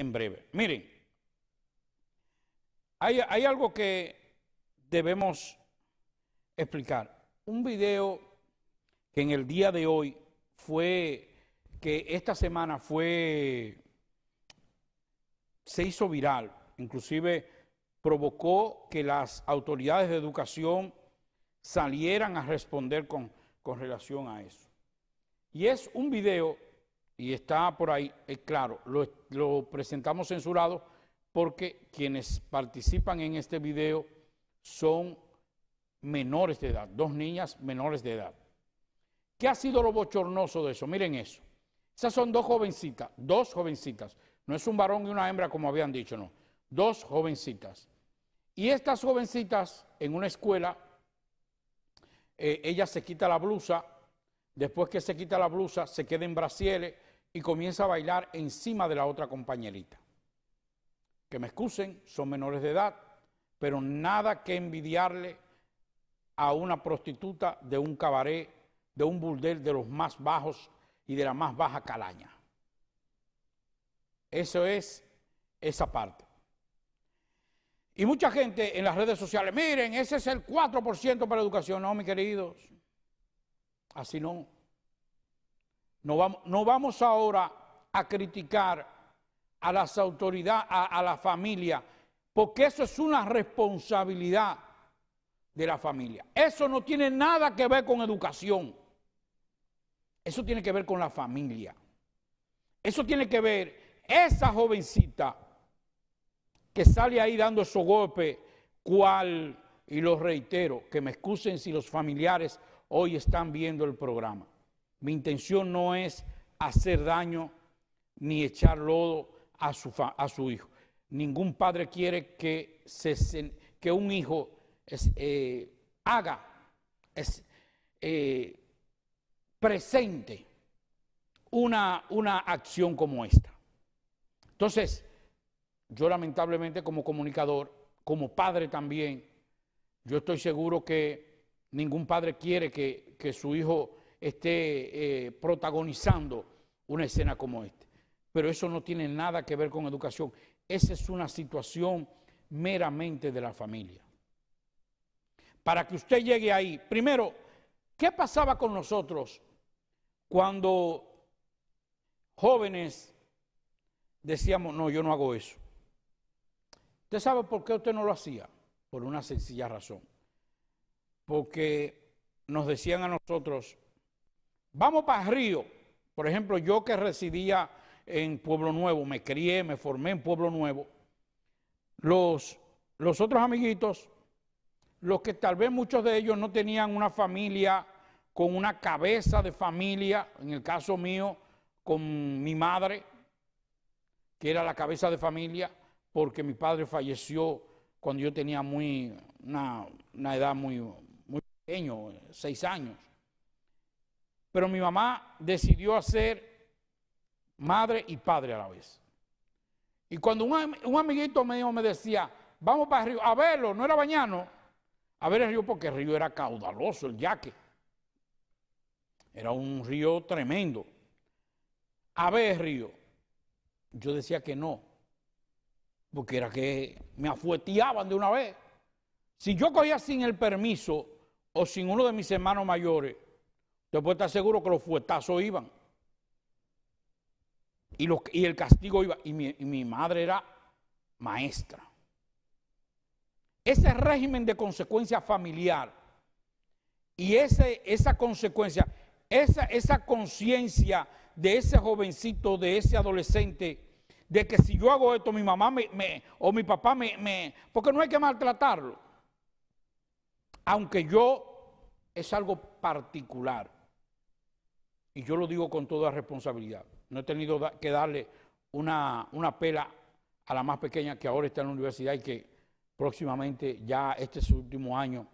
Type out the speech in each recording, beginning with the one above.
en breve. Miren, hay, algo que debemos explicar. Un video que en el día de hoy fue, que esta semana fue, se hizo viral, inclusive provocó que las autoridades de educación salieran a responder con, con relación a eso. Y es un video y está por ahí, eh, claro, lo, presentamos censurado porque quienes participan en este video son menores de edad, dos niñas menores de edad. ¿Qué ha sido lo bochornoso de eso? Miren eso. Esas son dos jovencitas, dos jovencitas. No es un varón y una hembra como habían dicho, no. Dos jovencitas. Y estas jovencitas en una escuela, eh, ella se quita la blusa, después que se quita la blusa, se queda en brasieres, y comienza a bailar encima de la otra compañerita. Que me excusen, son menores de edad, pero nada que envidiarle a una prostituta de un cabaret, de un burdel de los más bajos y de la más baja calaña. Eso es esa parte. Y mucha gente en las redes sociales, miren, ese es el 4% para educación. No, mis queridos, así no. No vamos, no vamos ahora a criticar a las autoridades, a, la familia, porque eso es una responsabilidad de la familia. Eso no tiene nada que ver con educación. Eso tiene que ver con la familia. Eso tiene que ver esa jovencita que sale ahí dando su golpe, cuál, y lo reitero, que me excusen si los familiares hoy están viendo el programa. Mi intención no es hacer daño ni echar lodo a su, a su hijo. Ningún padre quiere que, se, que un hijo eh, haga eh, presente una, una acción como esta. Entonces, yo lamentablemente como comunicador, como padre también, yo estoy seguro que ningún padre quiere que su hijo esté eh, protagonizando una escena como esta. Pero eso no tiene nada que ver con educación. Esa es una situación meramente de la familia. Para que usted llegue ahí, primero, ¿qué pasaba con nosotros cuando jóvenes decíamos, no, yo no hago eso? ¿Usted sabe por qué usted no lo hacía? Por una sencilla razón. Porque nos decían a nosotros, Vamos para Río. Por ejemplo, yo que residía en Pueblo Nuevo, me crié, me formé en Pueblo Nuevo. Los, otros amiguitos, los que tal vez muchos de ellos no tenían una familia con una cabeza de familia, en el caso mío, con mi madre, que era la cabeza de familia, porque mi padre falleció cuando yo tenía muy, una, edad muy, muy pequeña, seis años. Pero mi mamá decidió hacer madre y padre a la vez. Y cuando un, amiguito mío me decía, vamos para el río, a verlo, no era bañano, a ver el río porque el río era caudaloso, el yaque. Era un río tremendo. A ver el río. Yo decía que no, porque era que me afueteaban de una vez. Si yo cogía sin el permiso o sin uno de mis hermanos mayores, yo puedo estar seguro que los fuetazos iban. Y, el castigo iba. Y mi, madre era maestra. Ese régimen de consecuencia familiar y esa consecuencia, esa, conciencia de ese jovencito, de ese adolescente, de que si yo hago esto, mi mamá me, o mi papá me... Porque no hay que maltratarlo. Aunque yo es algo particular y yo lo digo con toda responsabilidad, no he tenido que darle una, una pela a la más pequeña que ahora está en la universidad y que próximamente ya este es su último año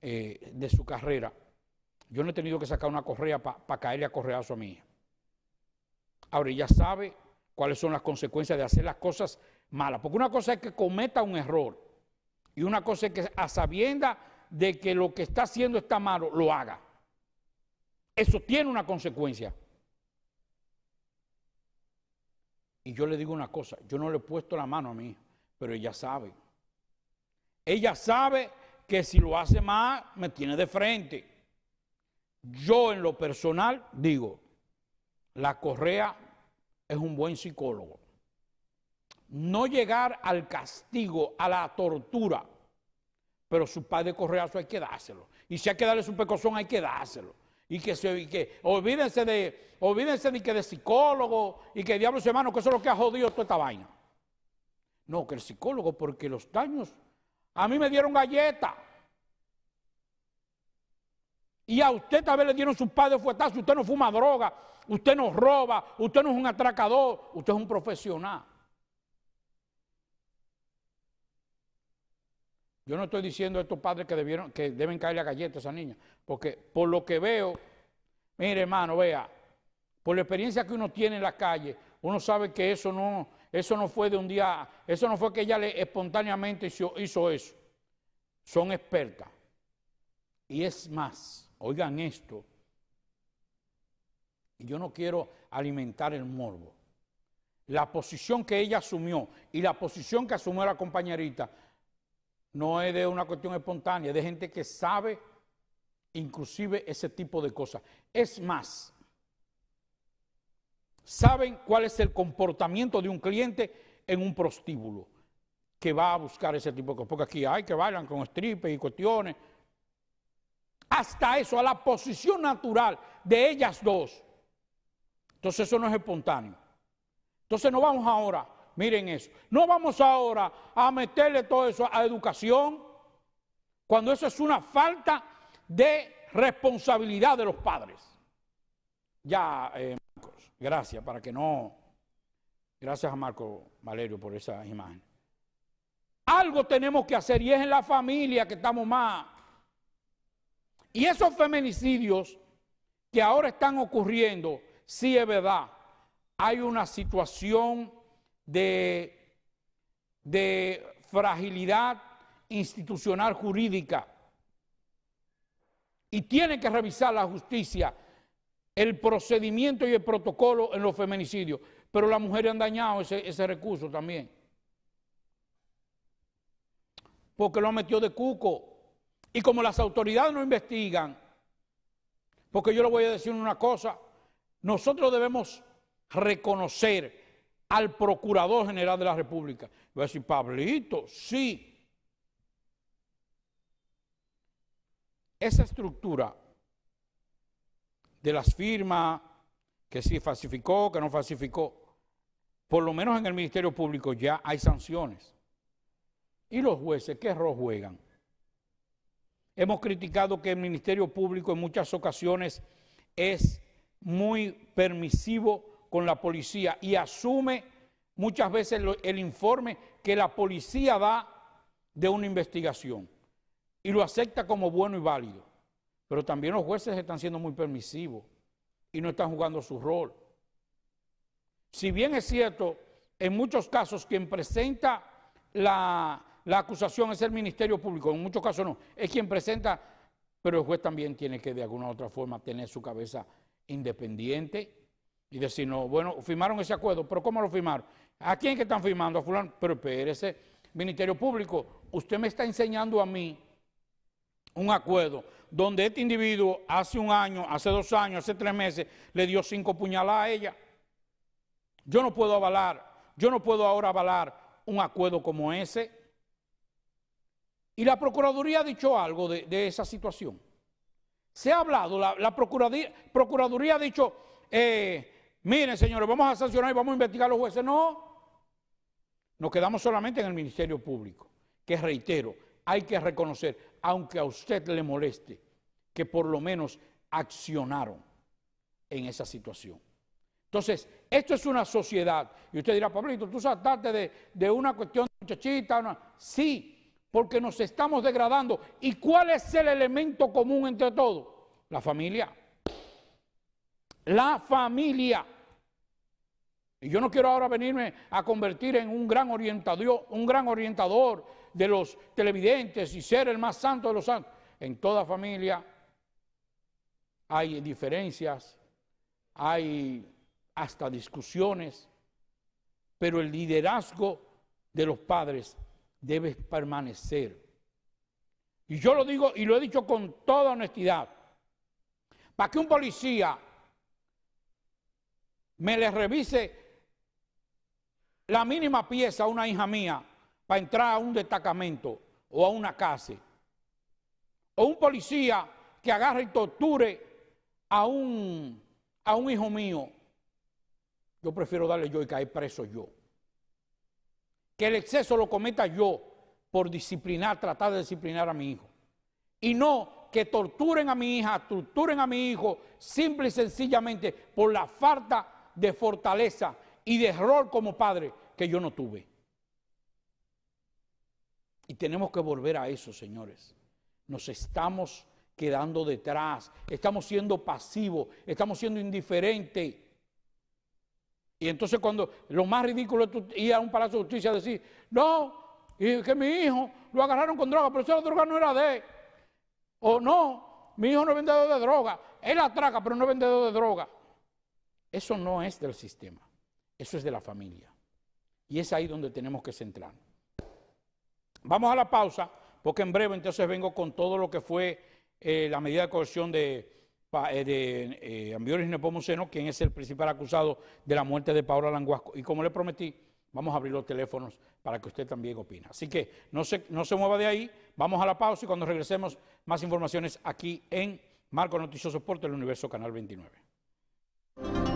eh, de su carrera. Yo no he tenido que sacar una correa para caerle a correazo a mi hija. Ahora ella sabe cuáles son las consecuencias de hacer las cosas malas. Porque una cosa es que cometa un error y una cosa es que a sabienda de que lo que está haciendo está malo, lo haga. Eso tiene una consecuencia. Y yo le digo una cosa, yo no le he puesto la mano a mí, pero ella sabe. Ella sabe que si lo hace más, me tiene de frente. Yo en lo personal digo, la correa es un buen psicólogo. No llegar al castigo, a la tortura, pero su padre correa hay que dárselo. Y si hay que darle su pecozón, hay que dárselo. Y que, se, que olvídense, de, olvídense ni que de psicólogo y que diablos hermano, que eso es lo que ha jodido toda esta vaina. No, que el psicólogo, porque los daños, a mí me dieron galleta. Y a usted tal vez le dieron sus padres fuetazos, usted no fuma droga, usted no roba, usted no es un atracador, usted es un profesional. Yo no estoy diciendo a estos padres que, deben caer a galletas a esa niña, porque por lo que veo, mire hermano, vea, por la experiencia que uno tiene en la calle, uno sabe que eso no, eso no fue de un día, eso no fue que ella espontáneamente hizo, hizo eso. Son expertas. Y es más, oigan esto, yo no quiero alimentar el morbo. La posición que ella asumió y la posición que asumió la compañerita no es de una cuestión espontánea, es de gente que sabe inclusive ese tipo de cosas. Es más, saben cuál es el comportamiento de un cliente en un prostíbulo que va a buscar ese tipo de cosas. Porque aquí hay que bailar con stripes y cuestiones. Hasta eso, a la posición natural de ellas dos. Entonces eso no es espontáneo. Entonces no vamos ahora Miren eso. No vamos ahora a meterle todo eso a educación, cuando eso es una falta de responsabilidad de los padres. Ya, eh, Marcos, gracias, para que no... Gracias a Marco Valerio por esa imagen. Algo tenemos que hacer y es en la familia que estamos más. Y esos feminicidios que ahora están ocurriendo, sí es verdad, hay una situación de, fragilidad institucional jurídica. Y tiene que revisar la justicia, el procedimiento y el protocolo en los feminicidios. Pero las mujeres han dañado ese, ese recurso también. Porque lo metió de cuco. Y como las autoridades no investigan, porque yo le voy a decir una cosa, nosotros debemos reconocer al Procurador General de la República. Voy a decir, Pablito, sí. Esa estructura de las firmas, que sí falsificó, que no falsificó, por lo menos en el Ministerio Público ya hay sanciones. ¿Y los jueces qué rol juegan? Hemos criticado que el Ministerio Público en muchas ocasiones es muy permisivo con la policía y asume muchas veces el, informe que la policía da de una investigación y lo acepta como bueno y válido. Pero también los jueces están siendo muy permisivos y no están jugando su rol. Si bien es cierto, en muchos casos quien presenta la, la acusación es el Ministerio Público, en muchos casos no, es quien presenta, pero el juez también tiene que de alguna u otra forma tener su cabeza independiente y decir, no, bueno, firmaron ese acuerdo, pero ¿cómo lo firmaron? ¿A quién que están firmando? A fulano. Pero espérese, Ministerio Público, usted me está enseñando a mí un acuerdo donde este individuo hace un año, hace dos años, hace tres meses, le dio cinco puñaladas a ella. Yo no puedo avalar, yo no puedo ahora avalar un acuerdo como ese. Y la Procuraduría ha dicho algo de, esa situación. Se ha hablado, la, procuraduría, procuraduría, ha dicho, eh, Miren, señores, vamos a sancionar y vamos a investigar a los jueces. No, nos quedamos solamente en el Ministerio Público, que reitero, hay que reconocer, aunque a usted le moleste, que por lo menos accionaron en esa situación. Entonces, esto es una sociedad. Y usted dirá, Pablito, tú saltaste de, de una cuestión de muchachita. Sí, porque nos estamos degradando. ¿Y cuál es el elemento común entre todos? La familia. La familia. Y yo no quiero ahora venirme a convertir en un gran orientador, un gran orientador de los televidentes y ser el más santo de los santos. En toda familia hay diferencias, hay hasta discusiones, pero el liderazgo de los padres debe permanecer. Y yo lo digo y lo he dicho con toda honestidad. Para que un policía me le revise la mínima pieza a una hija mía para entrar a un destacamento o a una casa. O un policía que agarre y torture a un, a un hijo mío. Yo prefiero darle yo y caer preso yo. Que el exceso lo cometa yo por disciplinar, tratar de disciplinar a mi hijo. Y no que torturen a mi hija, torturen a mi hijo, simple y sencillamente por la falta de fortaleza y de error como padre que yo no tuve. Y tenemos que volver a eso, señores. Nos estamos quedando detrás, estamos siendo pasivos, estamos siendo indiferentes. Y entonces cuando lo más ridículo es ir a un palacio de justicia a decir, no, que mi hijo lo agarraron con droga, pero esa droga no era de O no, mi hijo no es vendedor de droga, él atraca, pero no es vendedor de droga. Eso no es del sistema. Eso es de la familia. Y es ahí donde tenemos que centrarnos. Vamos a la pausa, porque en breve entonces vengo con todo lo que fue eh, la medida de coerción de, eh, de eh, Nepomuceno, quien es el principal acusado de la muerte de Paola Languasco. Y como le prometí, vamos a abrir los teléfonos para que usted también opina Así que no se, no se mueva de ahí, vamos a la pausa y cuando regresemos, más informaciones aquí en Marco Noticioso Soporte del Universo Canal 29.